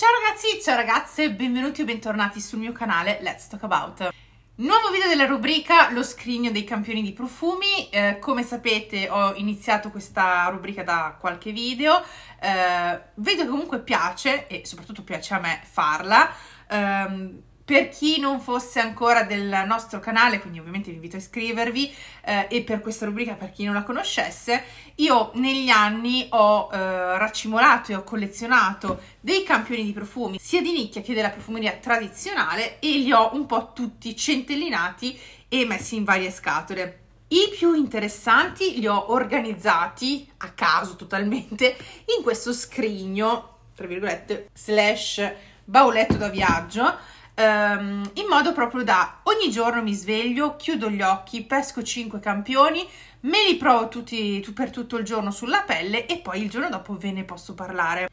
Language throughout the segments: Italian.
Ciao ragazzi, ciao ragazze, benvenuti o bentornati sul mio canale Let's Talk About. Nuovo video della rubrica Lo scrigno dei campioni di profumi. Eh, come sapete ho iniziato questa rubrica da qualche video, eh, vedo che comunque piace e soprattutto piace a me farla. Eh, per chi non fosse ancora del nostro canale, quindi ovviamente vi invito a iscrivervi eh, e per questa rubrica per chi non la conoscesse, io negli anni ho eh, raccimolato e ho collezionato dei campioni di profumi, sia di nicchia che della profumeria tradizionale e li ho un po' tutti centellinati e messi in varie scatole. I più interessanti li ho organizzati a caso totalmente in questo scrigno, tra virgolette, slash bauletto da viaggio ehm, in modo proprio da ogni giorno mi sveglio, chiudo gli occhi, pesco 5 campioni, me li provo tutti, per tutto il giorno sulla pelle e poi il giorno dopo ve ne posso parlare.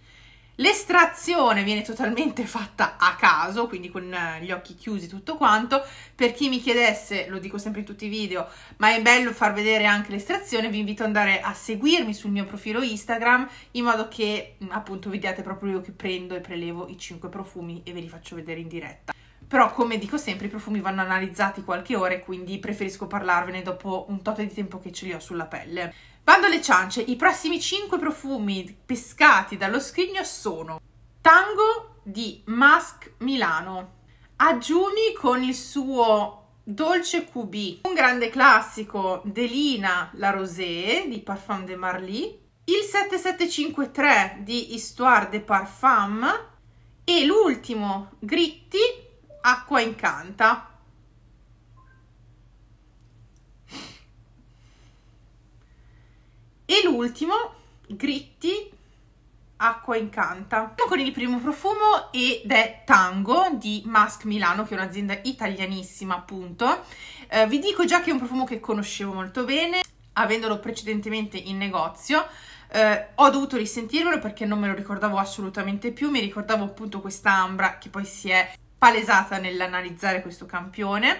L'estrazione viene totalmente fatta a caso, quindi con eh, gli occhi chiusi tutto quanto. Per chi mi chiedesse, lo dico sempre in tutti i video, ma è bello far vedere anche l'estrazione, vi invito ad andare a seguirmi sul mio profilo Instagram in modo che appunto vediate proprio io che prendo e prelevo i 5 profumi e ve li faccio vedere in diretta. Però, come dico sempre, i profumi vanno analizzati qualche ora e quindi preferisco parlarvene dopo un tot di tempo che ce li ho sulla pelle. Vado alle ciance, i prossimi 5 profumi pescati dallo scrigno sono Tango di Mask Milano, Aggiuni con il suo Dolce QB, un grande classico Delina La Rosée di Parfum de Marly, il 7753 di Histoire de Parfum e l'ultimo Gritti Acqua incanta. E l'ultimo, Gritti Acqua Incanta. Siamo con il primo profumo ed è Tango di Mask Milano, che è un'azienda italianissima appunto. Eh, vi dico già che è un profumo che conoscevo molto bene, avendolo precedentemente in negozio. Eh, ho dovuto risentirmelo perché non me lo ricordavo assolutamente più, mi ricordavo appunto questa ambra che poi si è palesata nell'analizzare questo campione.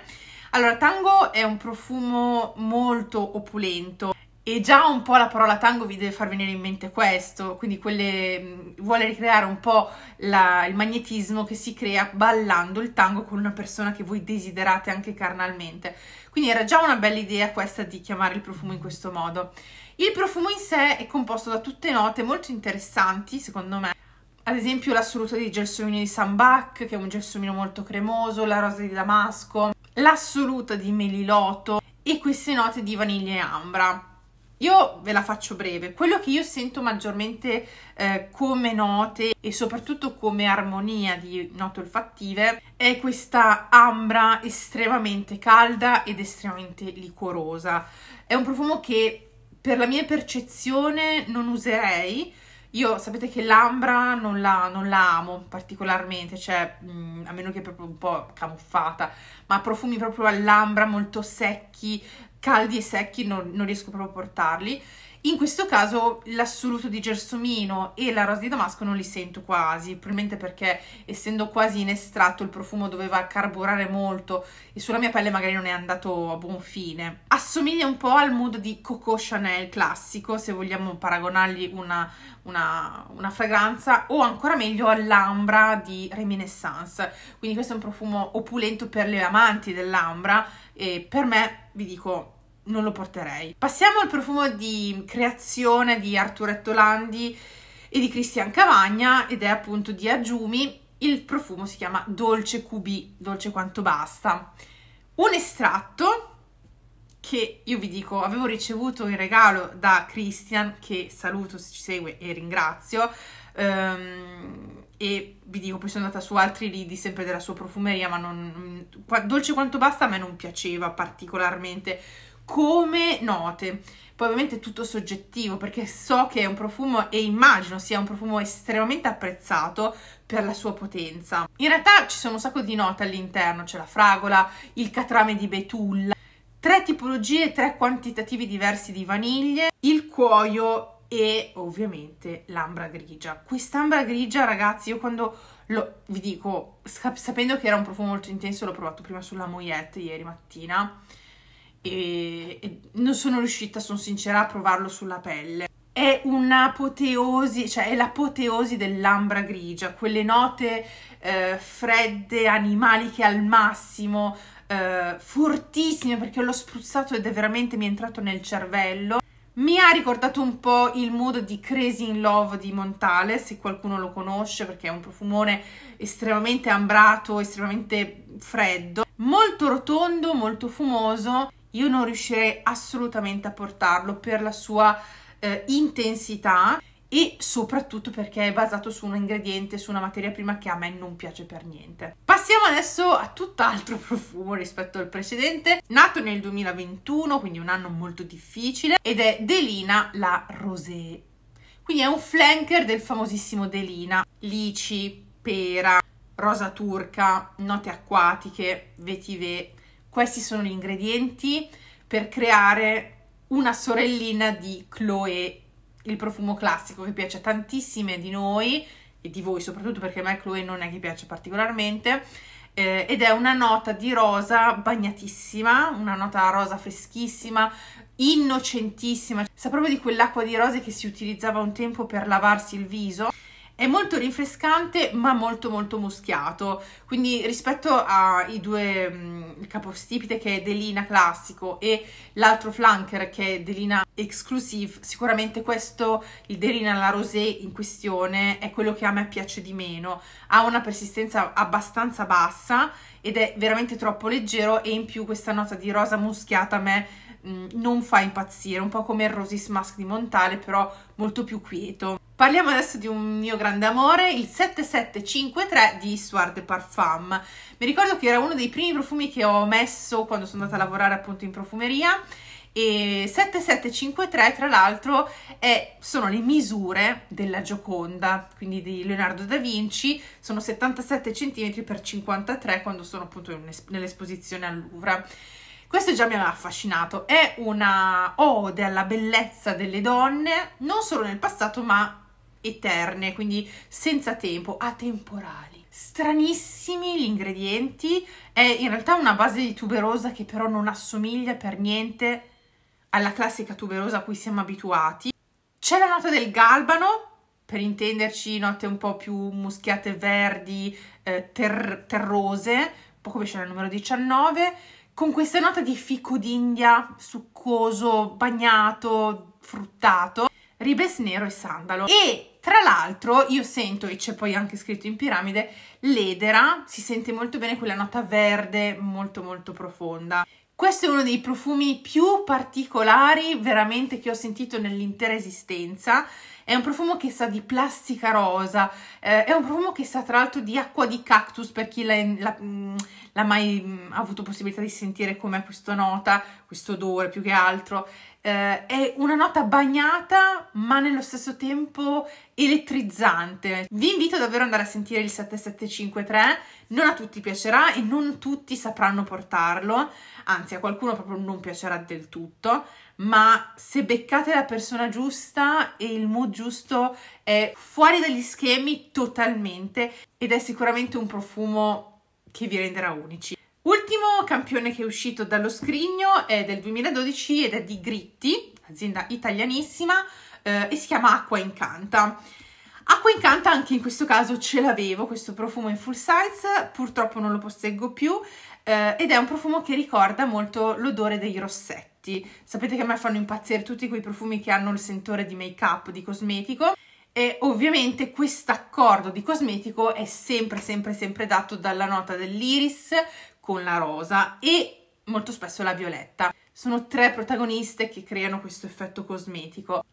Allora, tango è un profumo molto opulento e già un po' la parola tango vi deve far venire in mente questo, quindi quelle, vuole ricreare un po' la, il magnetismo che si crea ballando il tango con una persona che voi desiderate anche carnalmente. Quindi era già una bella idea questa di chiamare il profumo in questo modo. Il profumo in sé è composto da tutte note molto interessanti, secondo me, ad esempio l'assoluto di gelsomino di Sambac, che è un gelsomino molto cremoso, la rosa di Damasco, l'assoluta di meliloto e queste note di vaniglia e ambra. Io ve la faccio breve, quello che io sento maggiormente eh, come note e soprattutto come armonia di note olfattive è questa ambra estremamente calda ed estremamente liquorosa. È un profumo che per la mia percezione non userei, io sapete che l'ambra non la, non la amo particolarmente, cioè mh, mm, a meno che proprio un po' camuffata, ma profumi proprio all'ambra molto secchi, caldi e secchi non, non riesco proprio a portarli in questo caso l'assoluto di gelsomino e la rosa di damasco non li sento quasi, probabilmente perché essendo quasi in estratto il profumo doveva carburare molto e sulla mia pelle magari non è andato a buon fine. Assomiglia un po' al mood di Coco Chanel classico, se vogliamo paragonargli una, una, una fragranza, o ancora meglio all'ambra di Reminiscence. Quindi questo è un profumo opulento per le amanti dell'ambra e per me, vi dico, non lo porterei. Passiamo al profumo di creazione di Arturetto Landi e di Cristian Cavagna ed è appunto di Ajumi. Il profumo si chiama Dolce QB, dolce quanto basta. Un estratto che io vi dico avevo ricevuto in regalo da Christian, che saluto se ci segue e ringrazio. Um, e vi dico, poi sono andata su altri lidi sempre della sua profumeria, ma non, dolce quanto basta a me non piaceva particolarmente come note. Poi ovviamente è tutto soggettivo perché so che è un profumo e immagino sia un profumo estremamente apprezzato per la sua potenza. In realtà ci sono un sacco di note all'interno, c'è la fragola, il catrame di betulla, tre tipologie, tre quantitativi diversi di vaniglie, il cuoio e ovviamente l'ambra grigia. Quest'ambra grigia ragazzi io quando lo, vi dico, sapendo che era un profumo molto intenso l'ho provato prima sulla Moyette ieri mattina e, e non sono riuscita, sono sincera, a provarlo sulla pelle. È un'apoteosi, cioè è l'apoteosi dell'ambra grigia, quelle note eh, fredde, che al massimo, eh, fortissime perché l'ho spruzzato ed è veramente mi è entrato nel cervello. Mi ha ricordato un po' il mood di Crazy in Love di Montale, se qualcuno lo conosce, perché è un profumone estremamente ambrato, estremamente freddo, molto rotondo, molto fumoso io non riuscirei assolutamente a portarlo per la sua eh, intensità e soprattutto perché è basato su un ingrediente, su una materia prima che a me non piace per niente. Passiamo adesso a tutt'altro profumo rispetto al precedente, nato nel 2021, quindi un anno molto difficile, ed è Delina la Rosé. Quindi è un flanker del famosissimo Delina, lici, pera, rosa turca, note acquatiche, vetive questi sono gli ingredienti per creare una sorellina di Chloe, il profumo classico che piace a tantissime di noi e di voi soprattutto perché a me Chloe non è che piace particolarmente eh, ed è una nota di rosa bagnatissima, una nota rosa freschissima, innocentissima. Sa proprio di quell'acqua di rose che si utilizzava un tempo per lavarsi il viso. È molto rinfrescante ma molto molto muschiato, quindi rispetto ai due mh, mm, capostipite che è Delina classico e l'altro flanker che è Delina exclusive, sicuramente questo, il Delina la rosé in questione, è quello che a me piace di meno, ha una persistenza abbastanza bassa ed è veramente troppo leggero e in più questa nota di rosa muschiata a me mm, non fa impazzire, un po' come il Rosis Mask di Montale però molto più quieto. Parliamo adesso di un mio grande amore, il 7753 di Histoire de Parfum. Mi ricordo che era uno dei primi profumi che ho messo quando sono andata a lavorare appunto in profumeria e 7753 tra l'altro è, sono le misure della Gioconda, quindi di Leonardo da Vinci, sono 77 cm x 53 quando sono appunto nell'esposizione al Louvre. Questo già mi aveva affascinato, è una ode alla bellezza delle donne, non solo nel passato ma eterne, quindi senza tempo, atemporali. Stranissimi gli ingredienti, è in realtà una base di tuberosa che però non assomiglia per niente alla classica tuberosa a cui siamo abituati. C'è la nota del galbano, per intenderci note un po' più muschiate verdi, eh, ter- terrose, un po' come c'è nel numero 19, con questa nota di fico d'India succoso, bagnato, fruttato ribes nero e sandalo. E tra l'altro io sento, e c'è poi anche scritto in piramide, l'edera, si sente molto bene quella nota verde molto molto profonda. Questo è uno dei profumi più particolari veramente che ho sentito nell'intera esistenza è un profumo che sa di plastica rosa, eh, è un profumo che sa tra l'altro di acqua di cactus per chi l'ha, mm, mai mh, mm, avuto possibilità di sentire com'è questa nota, questo odore più che altro. Eh, è una nota bagnata ma nello stesso tempo elettrizzante. Vi invito davvero ad andare a sentire il 7753, non a tutti piacerà e non tutti sapranno portarlo, anzi a qualcuno proprio non piacerà del tutto ma se beccate la persona giusta e il mood giusto è fuori dagli schemi totalmente ed è sicuramente un profumo che vi renderà unici. Ultimo campione che è uscito dallo scrigno è del 2012 ed è di Gritti, azienda italianissima, eh, e si chiama Acqua Incanta. Acqua Incanta anche in questo caso ce l'avevo, questo profumo in full size, purtroppo non lo posseggo più, eh, ed è un profumo che ricorda molto l'odore dei rossetti gatti. Sapete che a me fanno impazzire tutti quei profumi che hanno il sentore di make up, di cosmetico. E ovviamente questo accordo di cosmetico è sempre, sempre, sempre dato dalla nota dell'iris con la rosa e molto spesso la violetta. Sono tre protagoniste che creano questo effetto cosmetico.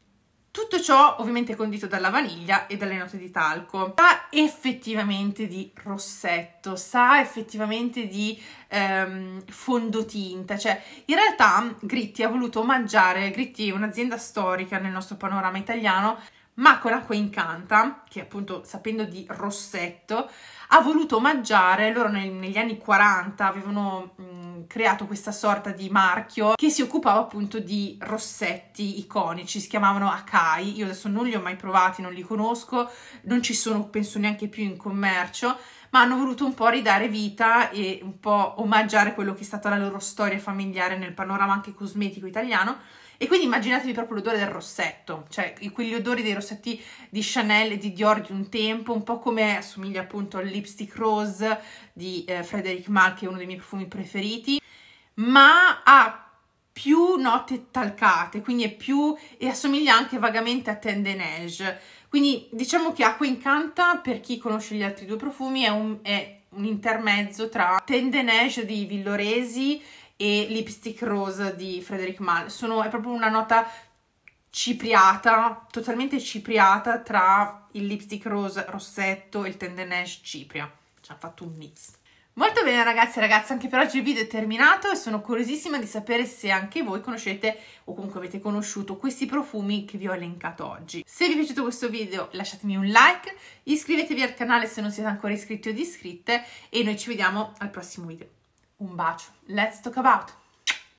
Tutto ciò ovviamente condito dalla vaniglia e dalle note di talco. Sa effettivamente di rossetto, sa effettivamente di ehm, fondotinta, cioè in realtà Gritti ha voluto omaggiare, Gritti è un'azienda storica nel nostro panorama italiano, ma con acqua incanta, che appunto sapendo di Rossetto, ha voluto omaggiare, loro nel, negli anni 40 avevano mh, mm, creato questa sorta di marchio che si occupava appunto di rossetti iconici, si chiamavano Akai, io adesso non li ho mai provati, non li conosco, non ci sono penso neanche più in commercio, ma hanno voluto un po' ridare vita e un po' omaggiare quello che è stata la loro storia familiare nel panorama anche cosmetico italiano. E quindi immaginatevi proprio l'odore del rossetto, cioè quegli odori dei rossetti di Chanel e di Dior di un tempo, un po' come assomiglia appunto al lipstick rose di eh, Frederic Mal, che è uno dei miei profumi preferiti, ma ha più note talcate, quindi è più e assomiglia anche vagamente a Tende Neige quindi diciamo che Acqua Incanta, per chi conosce gli altri due profumi, è un, è un intermezzo tra Tende Tendenege di Villoresi e Lipstick Rose di Frederic Mal. Sono, è proprio una nota cipriata, totalmente cipriata tra il Lipstick Rose rossetto e il Tende Tendenege cipria. Ci ha fatto un mix. Molto bene ragazzi e ragazze, anche per oggi il video è terminato e sono curiosissima di sapere se anche voi conoscete o comunque avete conosciuto questi profumi che vi ho elencato oggi. Se vi è piaciuto questo video lasciatemi un like, iscrivetevi al canale se non siete ancora iscritti o iscritte e noi ci vediamo al prossimo video. Un bacio, let's talk about!